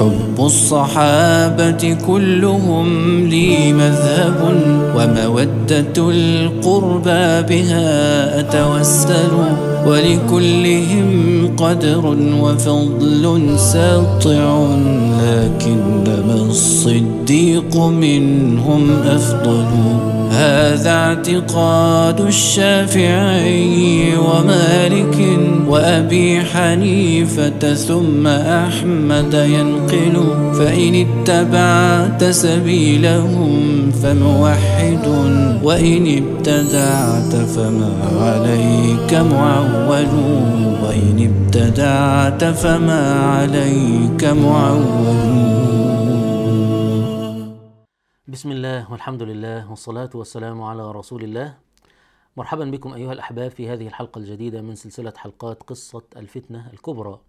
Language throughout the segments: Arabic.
حب الصحابة كلهم لي مذهب ومودة القربى بها أتوسل ولكلهم قدر وفضل ساطع لكنما الصديق منهم أفضل هذا اعتقاد الشافعي ومالك وأبي حنيفة ثم أحمد ينقل فإن اتبعت سبيلهم فموحد وإن ابتدعت فما عليك معول وإن ابتدعت فما عليك معول بسم الله والحمد لله والصلاة والسلام على رسول الله مرحبا بكم أيها الأحباب في هذه الحلقة الجديدة من سلسلة حلقات قصة الفتنة الكبرى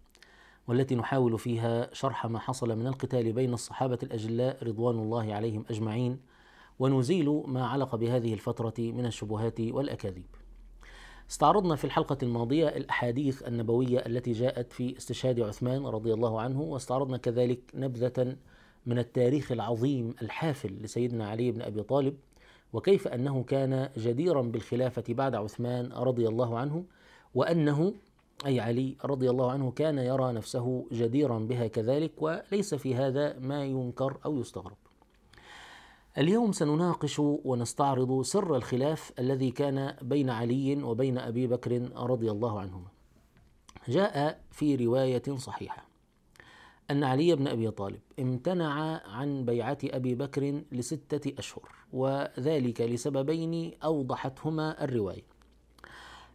والتي نحاول فيها شرح ما حصل من القتال بين الصحابة الأجلاء رضوان الله عليهم أجمعين ونزيل ما علق بهذه الفترة من الشبهات والأكاذيب استعرضنا في الحلقة الماضية الأحاديث النبوية التي جاءت في استشهاد عثمان رضي الله عنه واستعرضنا كذلك نبذة من التاريخ العظيم الحافل لسيدنا علي بن ابي طالب وكيف انه كان جديرا بالخلافه بعد عثمان رضي الله عنه وانه اي علي رضي الله عنه كان يرى نفسه جديرا بها كذلك وليس في هذا ما ينكر او يستغرب. اليوم سنناقش ونستعرض سر الخلاف الذي كان بين علي وبين ابي بكر رضي الله عنهما. جاء في روايه صحيحه أن علي بن أبي طالب امتنع عن بيعة أبي بكر لستة أشهر وذلك لسببين أوضحتهما الرواية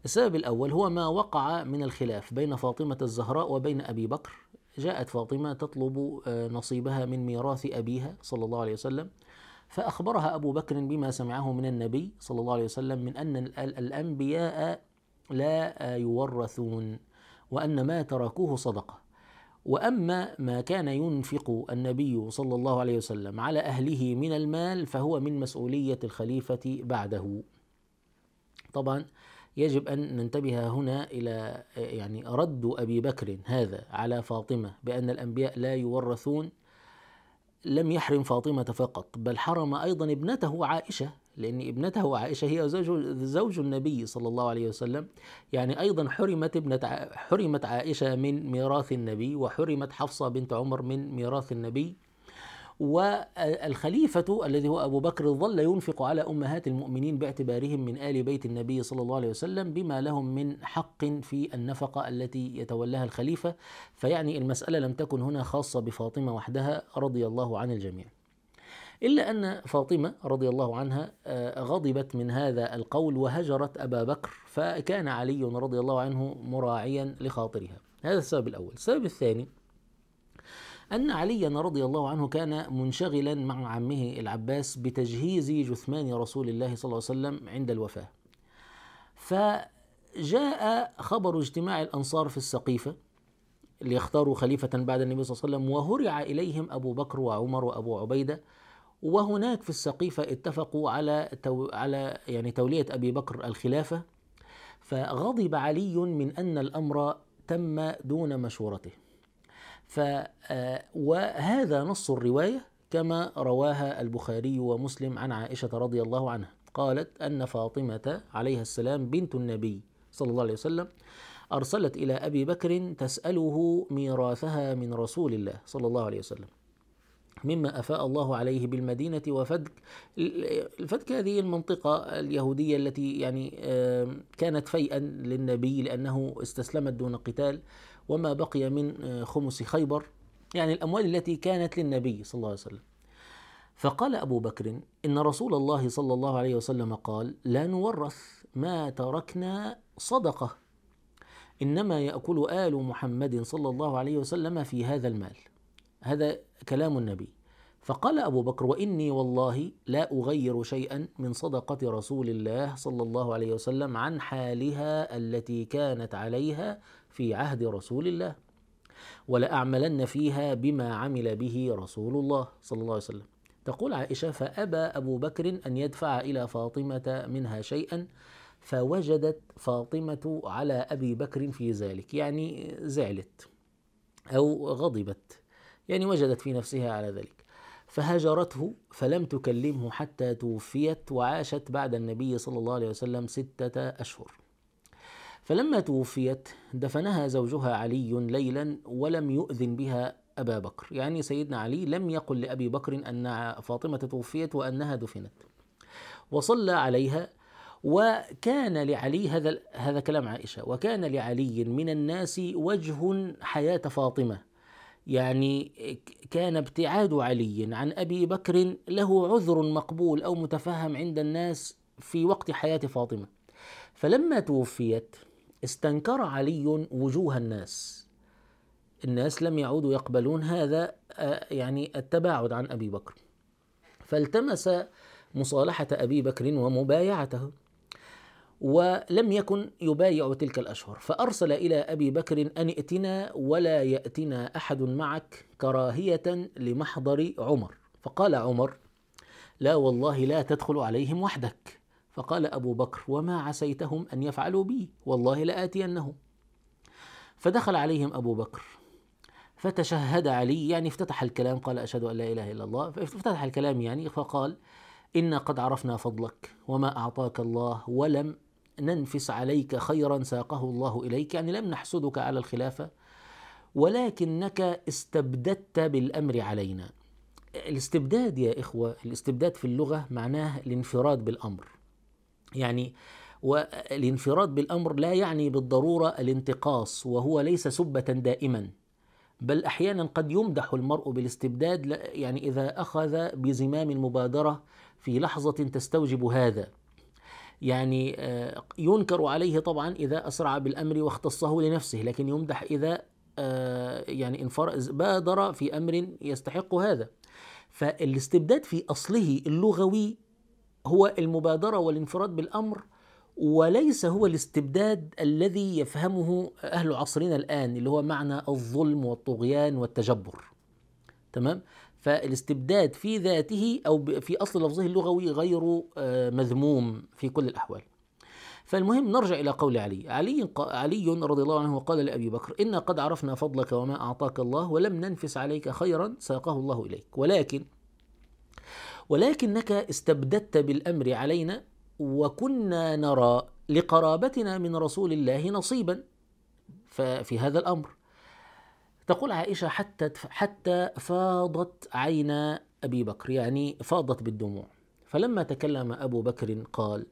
السبب الأول هو ما وقع من الخلاف بين فاطمة الزهراء وبين أبي بكر جاءت فاطمة تطلب آه، نصيبها من ميراث أبيها صلى الله عليه وسلم فأخبرها أبو بكر بما سمعه من النبي صلى الله عليه وسلم من أن الأنبياء لا آه، يورثون وأن ما تركوه صدقة واما ما كان ينفق النبي صلى الله عليه وسلم على اهله من المال فهو من مسؤوليه الخليفه بعده. طبعا يجب ان ننتبه هنا الى يعني رد ابي بكر هذا على فاطمه بان الانبياء لا يورثون لم يحرم فاطمه فقط بل حرم ايضا ابنته عائشه لأن ابنته عائشة هي زوج, زوج النبي صلى الله عليه وسلم يعني أيضا حرمت, ابنة حرمت عائشة من ميراث النبي وحرمت حفصة بنت عمر من ميراث النبي والخليفة الذي هو أبو بكر ظل ينفق على أمهات المؤمنين باعتبارهم من آل بيت النبي صلى الله عليه وسلم بما لهم من حق في النفقة التي يتولاها الخليفة فيعني المسألة لم تكن هنا خاصة بفاطمة وحدها رضي الله عن الجميع إلا أن فاطمة رضي الله عنها آه، غضبت من هذا القول وهجرت أبا بكر فكان علي رضي الله عنه مراعيا لخاطرها هذا السبب الأول السبب الثاني أن عليا رضي الله عنه كان منشغلا مع عمه العباس بتجهيز جثمان رسول الله صلى الله عليه وسلم عند الوفاة فجاء خبر اجتماع الأنصار في السقيفة ليختاروا خليفة بعد النبي صلى الله عليه وسلم وهرع إليهم أبو بكر وعمر وأبو عبيدة وهناك في السقيفة اتفقوا على تو على يعني تولية أبي بكر الخلافة فغضب علي من أن الأمر تم دون مشورته ف آه، وهذا نص الرواية كما رواها البخاري ومسلم عن عائشة رضي الله عنها قالت أن فاطمة عليها السلام بنت النبي صلى الله عليه وسلم أرسلت إلى أبي بكر تسأله ميراثها من رسول الله صلى الله عليه وسلم مما أفاء الله عليه بالمدينة وفدك الفدك هذه المنطقة اليهودية التي يعني كانت فيئا للنبي لأنه استسلمت دون قتال وما بقي من آه، خمس خيبر يعني الأموال التي كانت للنبي صلى الله عليه وسلم فقال أبو بكر إن رسول الله صلى الله عليه وسلم قال لا نورث ما تركنا صدقة إنما يأكل آل محمد صلى الله عليه وسلم في هذا المال هذا كلام النبي فقال أبو بكر وإني والله لا أغير شيئا من صدقة رسول الله صلى الله عليه وسلم عن حالها التي كانت عليها في عهد رسول الله ولأعملن فيها بما عمل به رسول الله صلى الله عليه وسلم تقول عائشة فأبى أبو بكر أن يدفع إلى فاطمة منها شيئا فوجدت فاطمة على أبي بكر في ذلك يعني زعلت أو غضبت يعني وجدت في نفسها على ذلك فهجرته فلم تكلمه حتى توفيت وعاشت بعد النبي صلى الله عليه وسلم ستة أشهر فلما توفيت دفنها زوجها علي ليلا ولم يؤذن بها أبا بكر يعني سيدنا علي لم يقل لأبي بكر أن فاطمة توفيت وأنها دفنت وصلى عليها وكان لعلي هذا هذا كلام عائشه وكان لعلي من الناس وجه حياه فاطمه يعني كان ابتعاد علي عن ابي بكر له عذر مقبول او متفهم عند الناس في وقت حياه فاطمه فلما توفيت استنكر علي وجوه الناس الناس لم يعودوا يقبلون هذا آه، يعني التباعد عن ابي بكر فالتمس مصالحه ابي بكر ومبايعته ولم يكن يبايع تلك الأشهر فأرسل إلى أبي بكر أن ائتنا ولا يأتنا أحد معك كراهية لمحضر عمر فقال عمر لا والله لا تدخل عليهم وحدك فقال أبو بكر وما عسيتهم أن يفعلوا بي والله لآتينهم فدخل عليهم أبو بكر فتشهد علي يعني افتتح الكلام قال أشهد أن لا إله إلا الله فافتتح الكلام يعني فقال إنا قد عرفنا فضلك وما أعطاك الله ولم ننفس عليك خيرا ساقه الله اليك يعني لم نحسدك على الخلافه ولكنك استبددت بالامر علينا الاستبداد يا اخوه الاستبداد في اللغه معناه الانفراد بالامر يعني والانفراد بالامر لا يعني بالضروره الانتقاص وهو ليس سبه دائما بل احيانا قد يمدح المرء بالاستبداد يعني اذا اخذ بزمام المبادره في لحظه تستوجب هذا يعني آه، ينكر عليه طبعا إذا أسرع بالأمر واختصه لنفسه لكن يمدح إذا آه، يعني انفر بادر في أمر يستحق هذا فالاستبداد في أصله اللغوي هو المبادرة والانفراد بالأمر وليس هو الاستبداد الذي يفهمه أهل عصرنا الآن اللي هو معنى الظلم والطغيان والتجبر تمام فالاستبداد في ذاته أو في أصل لفظه اللغوي غير آه، مذموم في كل الأحوال فالمهم نرجع إلى قول علي علي, علي رضي الله عنه قال لأبي بكر إنا قد عرفنا فضلك وما أعطاك الله ولم ننفس عليك خيرا ساقه الله إليك ولكن ولكنك استبددت بالأمر علينا وكنا نرى لقرابتنا من رسول الله نصيبا ففي هذا الأمر تقول عائشة حتى حتى فاضت عين أبي بكر يعني فاضت بالدموع فلما تكلم أبو بكر قال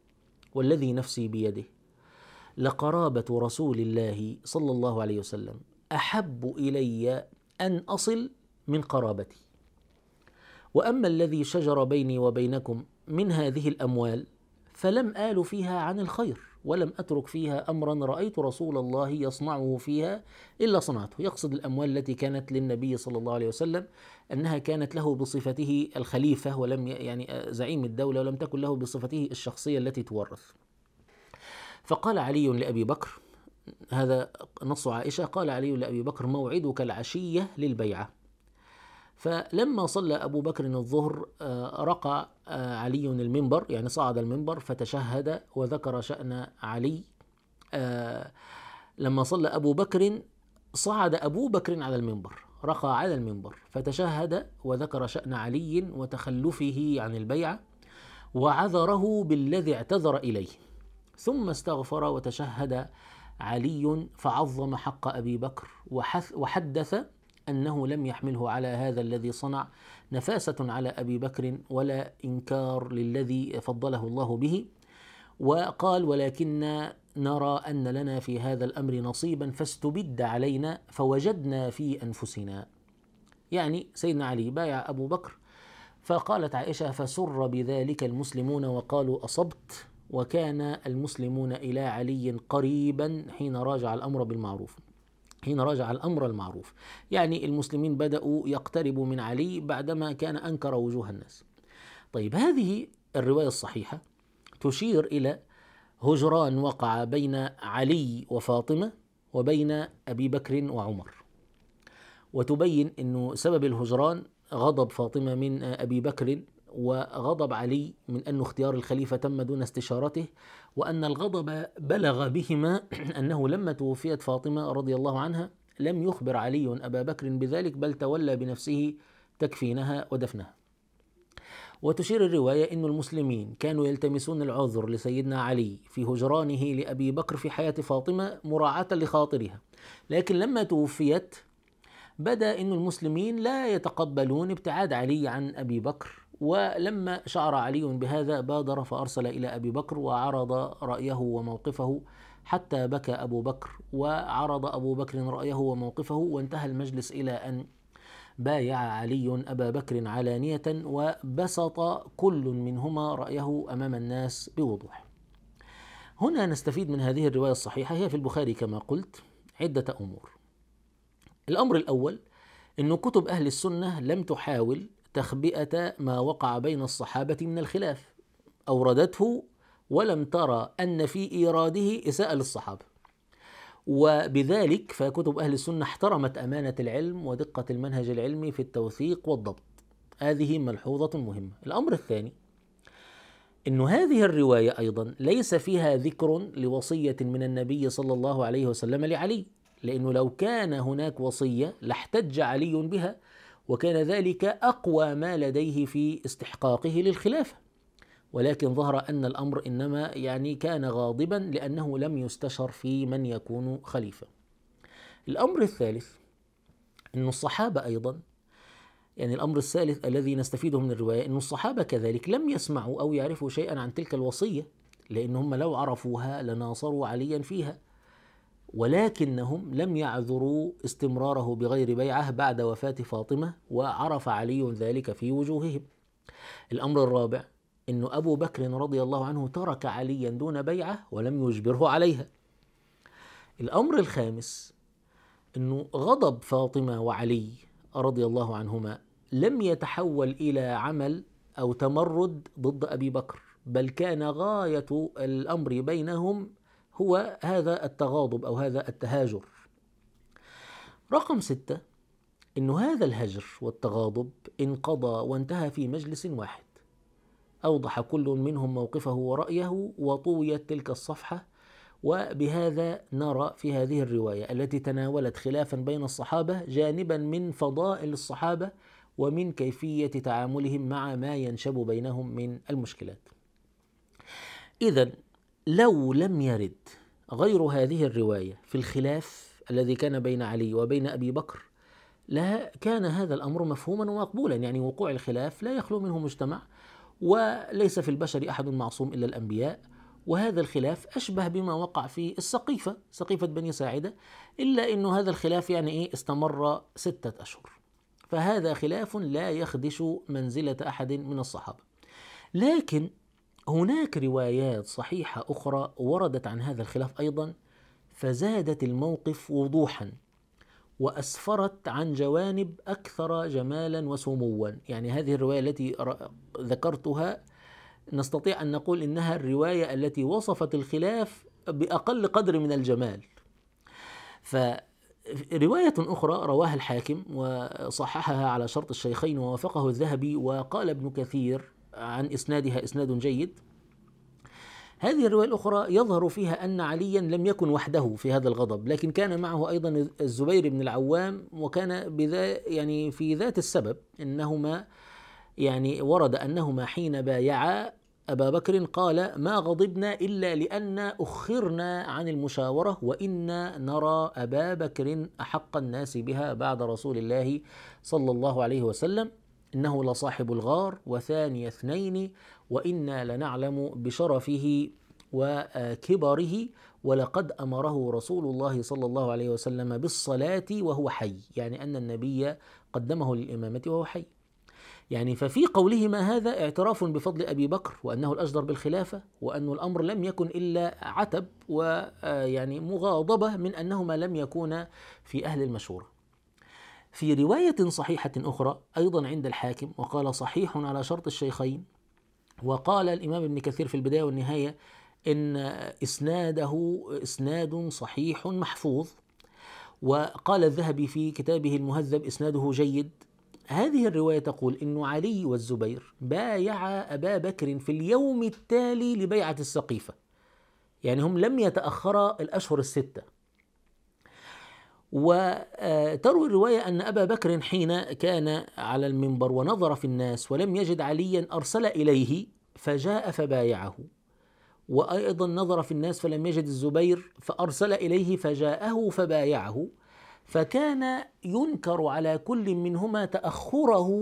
والذي نفسي بيده لقرابة رسول الله صلى الله عليه وسلم أحب إلي أن أصل من قرابتي وأما الذي شجر بيني وبينكم من هذه الأموال فلم آل فيها عن الخير ولم أترك فيها أمرا رأيت رسول الله يصنعه فيها إلا صنعته يقصد الأموال التي كانت للنبي صلى الله عليه وسلم أنها كانت له بصفته الخليفة ولم يعني آه، زعيم الدولة ولم تكن له بصفته الشخصية التي تورث فقال علي لأبي بكر هذا نص عائشة قال علي لأبي بكر موعدك العشية للبيعة فلما صلى أبو بكر الظهر آه، رقى آه، علي المنبر يعني صعد المنبر فتشهد وذكر شأن علي آه، لما صلى أبو بكر صعد أبو بكر على المنبر رقى على المنبر فتشهد وذكر شأن علي وتخلفه عن البيعة وعذره بالذي اعتذر إليه ثم استغفر وتشهد علي فعظم حق أبي بكر وحدث أنه لم يحمله على هذا الذي صنع نفاسة على أبي بكر ولا إنكار للذي فضله الله به وقال ولكن نرى أن لنا في هذا الأمر نصيبا فاستبد علينا فوجدنا في أنفسنا يعني سيدنا علي بايع أبو بكر فقالت عائشة فسر بذلك المسلمون وقالوا أصبت وكان المسلمون إلى علي قريبا حين راجع الأمر بالمعروف حين رجع الأمر المعروف يعني المسلمين بدأوا يقتربوا من علي بعدما كان أنكر وجوه الناس طيب هذه الرواية الصحيحة تشير إلى هجران وقع بين علي وفاطمة وبين أبي بكر وعمر وتبين أنه سبب الهجران غضب فاطمة من أبي بكر وغضب علي من أن اختيار الخليفة تم دون استشارته وأن الغضب بلغ بهما أنه لما توفيت فاطمة رضي الله عنها لم يخبر علي أبا بكر بذلك بل تولى بنفسه تكفينها ودفنها وتشير الرواية أن المسلمين كانوا يلتمسون العذر لسيدنا علي في هجرانه لأبي بكر في حياة فاطمة مراعاة لخاطرها لكن لما توفيت بدا أن المسلمين لا يتقبلون ابتعاد علي عن أبي بكر ولما شعر علي بهذا بادر فارسل الى ابي بكر وعرض رايه وموقفه حتى بكى ابو بكر وعرض ابو بكر رايه وموقفه وانتهى المجلس الى ان بايع علي ابا بكر علانيه وبسط كل منهما رايه امام الناس بوضوح. هنا نستفيد من هذه الروايه الصحيحه هي في البخاري كما قلت عده امور. الامر الاول أن كتب أهل السنة لم تحاول تخبئة ما وقع بين الصحابة من الخلاف أوردته ولم ترى أن في إيراده إساءة للصحابة وبذلك فكتب أهل السنة احترمت أمانة العلم ودقة المنهج العلمي في التوثيق والضبط هذه ملحوظة مهمة الأمر الثاني أن هذه الرواية أيضا ليس فيها ذكر لوصية من النبي صلى الله عليه وسلم لعلي لأنه لو كان هناك وصية لاحتج علي بها وكان ذلك اقوى ما لديه في استحقاقه للخلافه ولكن ظهر ان الامر انما يعني كان غاضبا لانه لم يستشر في من يكون خليفه. الامر الثالث ان الصحابه ايضا يعني الامر الثالث الذي نستفيده من الروايه ان الصحابه كذلك لم يسمعوا او يعرفوا شيئا عن تلك الوصيه لان هم لو عرفوها لناصروا عليا فيها ولكنهم لم يعذروا استمراره بغير بيعه بعد وفاة فاطمة وعرف علي ذلك في وجوههم. الأمر الرابع أن أبو بكر رضي الله عنه ترك عليا دون بيعه ولم يجبره عليها. الأمر الخامس أنه غضب فاطمة وعلي رضي الله عنهما لم يتحول إلى عمل أو تمرد ضد أبي بكر بل كان غاية الأمر بينهم هو هذا التغاضب أو هذا التهاجر رقم ستة أن هذا الهجر والتغاضب انقضى وانتهى في مجلس واحد أوضح كل منهم موقفه ورأيه وطويت تلك الصفحة وبهذا نرى في هذه الرواية التي تناولت خلافا بين الصحابة جانبا من فضائل الصحابة ومن كيفية تعاملهم مع ما ينشب بينهم من المشكلات. إذا لو لم يرد غير هذه الرواية في الخلاف الذي كان بين علي وبين أبي بكر لها كان هذا الأمر مفهوما ومقبولا يعني وقوع الخلاف لا يخلو منه مجتمع وليس في البشر أحد معصوم إلا الأنبياء وهذا الخلاف أشبه بما وقع في السقيفة سقيفة بني ساعدة إلا أن هذا الخلاف يعني إيه استمر ستة أشهر فهذا خلاف لا يخدش منزلة أحد من الصحابة لكن هناك روايات صحيحة أخرى وردت عن هذا الخلاف أيضا فزادت الموقف وضوحا وأسفرت عن جوانب أكثر جمالا وسموا يعني هذه الرواية التي ذكرتها نستطيع أن نقول إنها الرواية التي وصفت الخلاف بأقل قدر من الجمال فرواية أخرى رواها الحاكم وصححها على شرط الشيخين ووافقه الذهبي وقال ابن كثير عن إسنادها إسناد جيد هذه الرواية الأخرى يظهر فيها أن عليا لم يكن وحده في هذا الغضب لكن كان معه أيضا الزبير بن العوام وكان بذا يعني في ذات السبب أنهما يعني ورد أنهما حين بايعا أبا بكر قال ما غضبنا إلا لأن أخرنا عن المشاورة وإنا نرى أبا بكر أحق الناس بها بعد رسول الله صلى الله عليه وسلم إنه لصاحب الغار وثاني اثنين وإنا لنعلم بشرفه وكبره ولقد امره رسول الله صلى الله عليه وسلم بالصلاه وهو حي، يعني ان النبي قدمه للامامه وهو حي. يعني ففي قولهما هذا اعتراف بفضل ابي بكر وانه الاجدر بالخلافه وان الامر لم يكن الا عتب ويعني آه، مغاضبه من انهما لم يكونا في اهل المشوره. في رواية صحيحة أخرى أيضا عند الحاكم وقال صحيح على شرط الشيخين وقال الإمام ابن كثير في البداية والنهاية إن إسناده إسناد صحيح محفوظ وقال الذهبي في كتابه المهذب إسناده جيد هذه الرواية تقول إن علي والزبير بايعا أبا بكر في اليوم التالي لبيعة السقيفة يعني هم لم يتأخرا الأشهر الستة وتروي الرواية أن أبا بكر حين كان على المنبر ونظر في الناس ولم يجد عليا أرسل إليه فجاء فبايعه وأيضا نظر في الناس فلم يجد الزبير فأرسل إليه فجاءه فبايعه فكان ينكر على كل منهما تأخره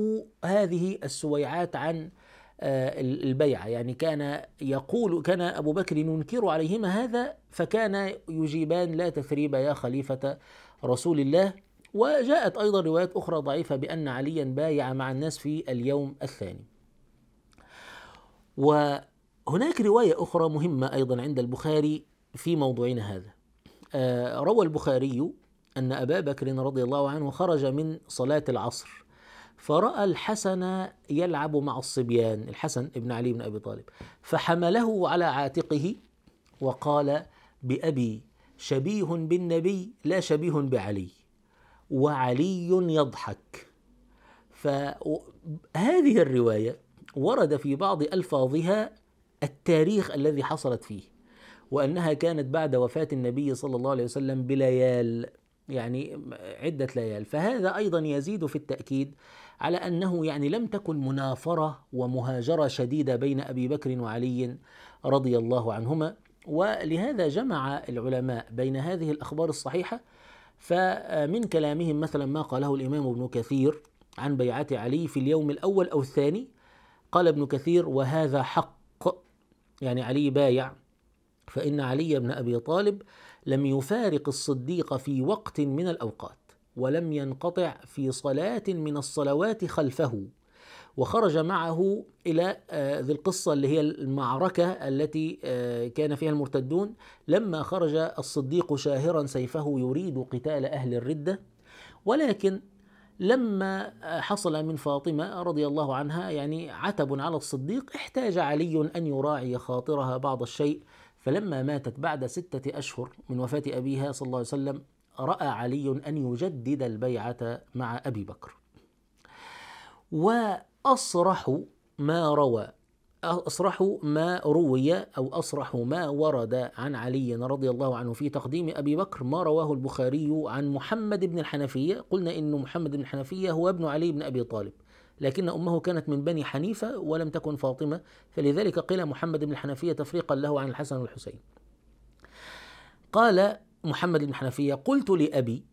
هذه السويعات عن آه، البيعة يعني كان يقول كان أبو بكر ينكر عليهما هذا فكان يجيبان لا تثريب يا خليفة رسول الله وجاءت أيضا روايات أخرى ضعيفة بأن عليا بايع مع الناس في اليوم الثاني وهناك رواية أخرى مهمة أيضا عند البخاري في موضوعنا هذا آه، روى البخاري أن أبا بكر رضي الله عنه خرج من صلاة العصر فرأى الحسن يلعب مع الصبيان الحسن ابن علي بن أبي طالب فحمله على عاتقه وقال بأبي شبيه بالنبي لا شبيه بعلي وعلي يضحك فهذه الروايه ورد في بعض الفاظها التاريخ الذي حصلت فيه وانها كانت بعد وفاه النبي صلى الله عليه وسلم بليال يعني عده ليال فهذا ايضا يزيد في التاكيد على انه يعني لم تكن منافره ومهاجره شديده بين ابي بكر وعلي رضي الله عنهما ولهذا جمع العلماء بين هذه الأخبار الصحيحة فمن كلامهم مثلا ما قاله الإمام ابن كثير عن بيعة علي في اليوم الأول أو الثاني قال ابن كثير وهذا حق يعني علي بايع فإن علي بن أبي طالب لم يفارق الصديق في وقت من الأوقات ولم ينقطع في صلاة من الصلوات خلفه وخرج معه إلى آه، ذي القصة اللي هي المعركة التي آه، كان فيها المرتدون لما خرج الصديق شاهرا سيفه يريد قتال أهل الردة ولكن لما آه، حصل من فاطمة رضي الله عنها يعني عتب على الصديق احتاج علي أن يراعي خاطرها بعض الشيء فلما ماتت بعد ستة أشهر من وفاة أبيها صلى الله عليه وسلم رأى علي أن يجدد البيعة مع أبي بكر و أصرح ما روى أصرح ما روي أو أصرح ما ورد عن علي رضي الله عنه في تقديم أبي بكر ما رواه البخاري عن محمد بن الحنفية قلنا إن محمد بن الحنفية هو ابن علي بن أبي طالب لكن أمه كانت من بني حنيفة ولم تكن فاطمة فلذلك قيل محمد بن الحنفية تفريقا له عن الحسن والحسين قال محمد بن الحنفية قلت لأبي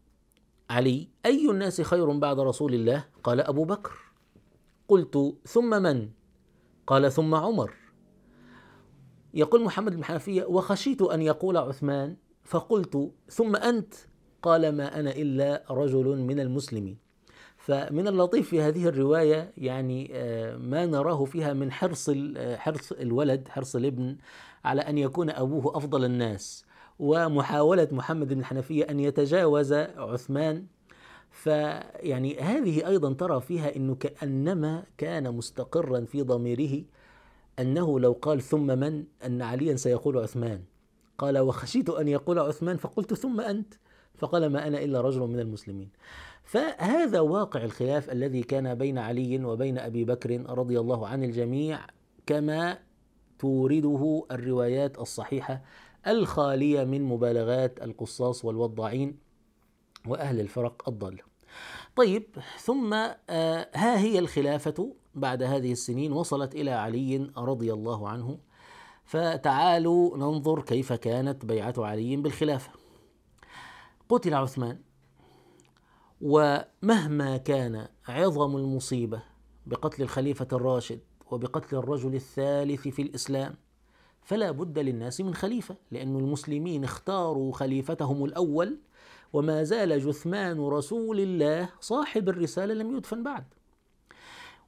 علي أي الناس خير بعد رسول الله قال أبو بكر قلت ثم من قال ثم عمر يقول محمد بن وخشيت أن يقول عثمان فقلت ثم أنت قال ما أنا إلا رجل من المسلمين فمن اللطيف في هذه الرواية يعني آه، ما نراه فيها من حرص آه، حرص الولد حرص الابن على أن يكون أبوه أفضل الناس ومحاولة محمد بن حنفية أن يتجاوز عثمان فيعني هذه أيضا ترى فيها أنه كأنما كان مستقرا في ضميره أنه لو قال ثم من أن عليا سيقول عثمان قال وخشيت أن يقول عثمان فقلت ثم أنت فقال ما أنا إلا رجل من المسلمين فهذا واقع الخلاف الذي كان بين علي وبين أبي بكر رضي الله عن الجميع كما تورده الروايات الصحيحة الخالية من مبالغات القصاص والوضاعين وأهل الفرق الضالة طيب ثم آه، ها هي الخلافة بعد هذه السنين وصلت إلى علي رضي الله عنه فتعالوا ننظر كيف كانت بيعة علي بالخلافة قتل عثمان ومهما كان عظم المصيبة بقتل الخليفة الراشد وبقتل الرجل الثالث في الإسلام فلا بد للناس من خليفة لأن المسلمين اختاروا خليفتهم الأول وما زال جثمان رسول الله صاحب الرسالة لم يدفن بعد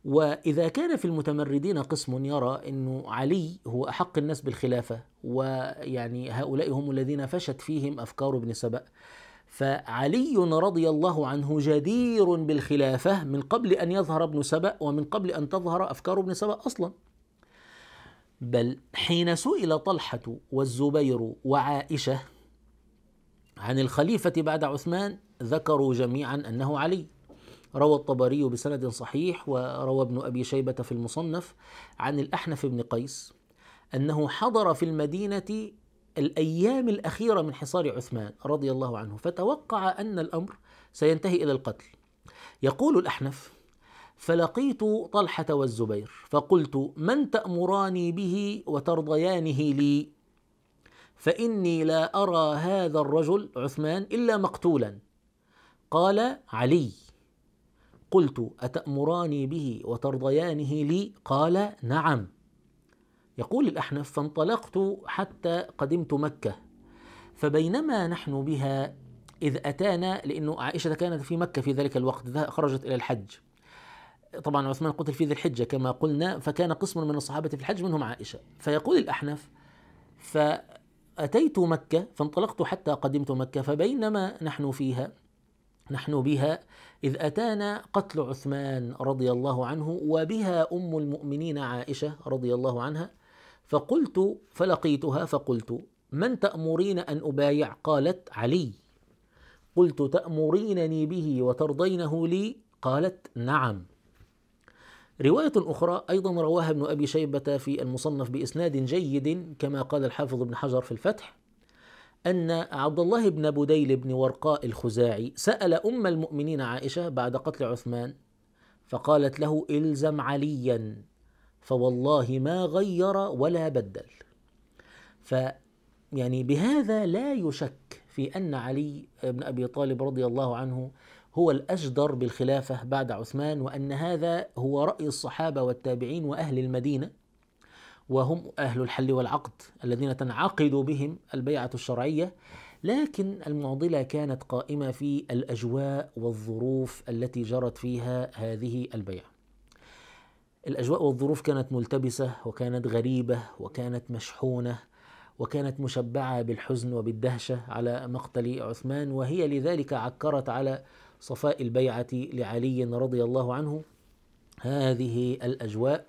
وإذا كان في المتمردين قسم يرى أن علي هو أحق الناس بالخلافة ويعني هؤلاء هم الذين فشت فيهم أفكار ابن سبأ فعلي رضي الله عنه جدير بالخلافة من قبل أن يظهر ابن سبأ ومن قبل أن تظهر أفكار ابن سبأ أصلا بل حين سئل طلحة والزبير وعائشة عن الخليفة بعد عثمان ذكروا جميعا أنه علي روى الطبري بسند صحيح وروى ابن أبي شيبة في المصنف عن الأحنف بن قيس أنه حضر في المدينة الأيام الأخيرة من حصار عثمان رضي الله عنه فتوقع أن الأمر سينتهي إلى القتل يقول الأحنف فلقيت طلحة والزبير فقلت من تأمراني به وترضيانه لي فاني لا ارى هذا الرجل عثمان الا مقتولا قال علي قلت اتامراني به وترضيانه لي قال نعم يقول الاحنف فانطلقت حتى قدمت مكه فبينما نحن بها اذ اتانا لانه عائشه كانت في مكه في ذلك الوقت خرجت الى الحج طبعا عثمان قتل في ذي الحجه كما قلنا فكان قسم من الصحابه في الحج منهم عائشه فيقول الاحنف ف أتيت مكة فانطلقت حتى قدمت مكة فبينما نحن فيها نحن بها إذ أتانا قتل عثمان رضي الله عنه وبها أم المؤمنين عائشة رضي الله عنها فقلت فلقيتها فقلت من تأمرين أن أبايع قالت علي قلت تأمرينني به وترضينه لي قالت نعم رواية أخرى أيضا رواها ابن أبي شيبة في المصنف بإسناد جيد كما قال الحافظ ابن حجر في الفتح أن عبد الله بن بديل بن ورقاء الخزاعي سأل أم المؤمنين عائشة بعد قتل عثمان فقالت له إلزم عليا فوالله ما غير ولا بدل ف يعني بهذا لا يشك في أن علي بن أبي طالب رضي الله عنه هو الأجدر بالخلافة بعد عثمان وأن هذا هو رأي الصحابة والتابعين وأهل المدينة وهم أهل الحل والعقد الذين تنعقد بهم البيعة الشرعية لكن المعضلة كانت قائمة في الأجواء والظروف التي جرت فيها هذه البيعة الأجواء والظروف كانت ملتبسة وكانت غريبة وكانت مشحونة وكانت مشبعة بالحزن وبالدهشة على مقتل عثمان وهي لذلك عكرت على صفاء البيعة لعلي رضي الله عنه هذه الأجواء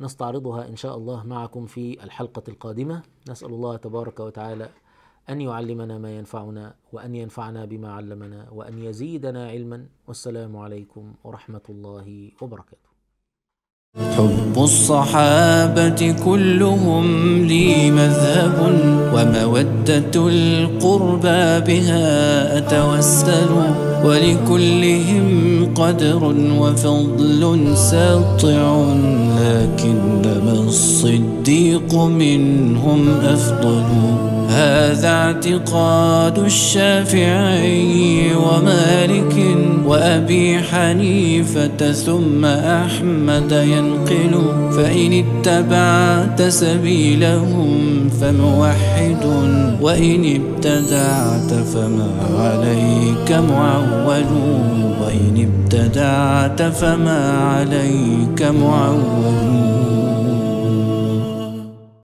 نستعرضها إن شاء الله معكم في الحلقة القادمة نسأل الله تبارك وتعالى أن يعلمنا ما ينفعنا وأن ينفعنا بما علمنا وأن يزيدنا علما والسلام عليكم ورحمة الله وبركاته حب الصحابة كلهم لي مذهب ومودة القربى بها أتوسل ولكلهم قدر وفضل ساطع لكنما الصديق منهم أفضل هذا اعتقاد الشافعي ومالك وأبي حنيفة ثم أحمد ينقل فإن اتبعت سبيلهم فموحد وإن ابتدعت فما عليك معول وإن ابتدعت فما عليك معول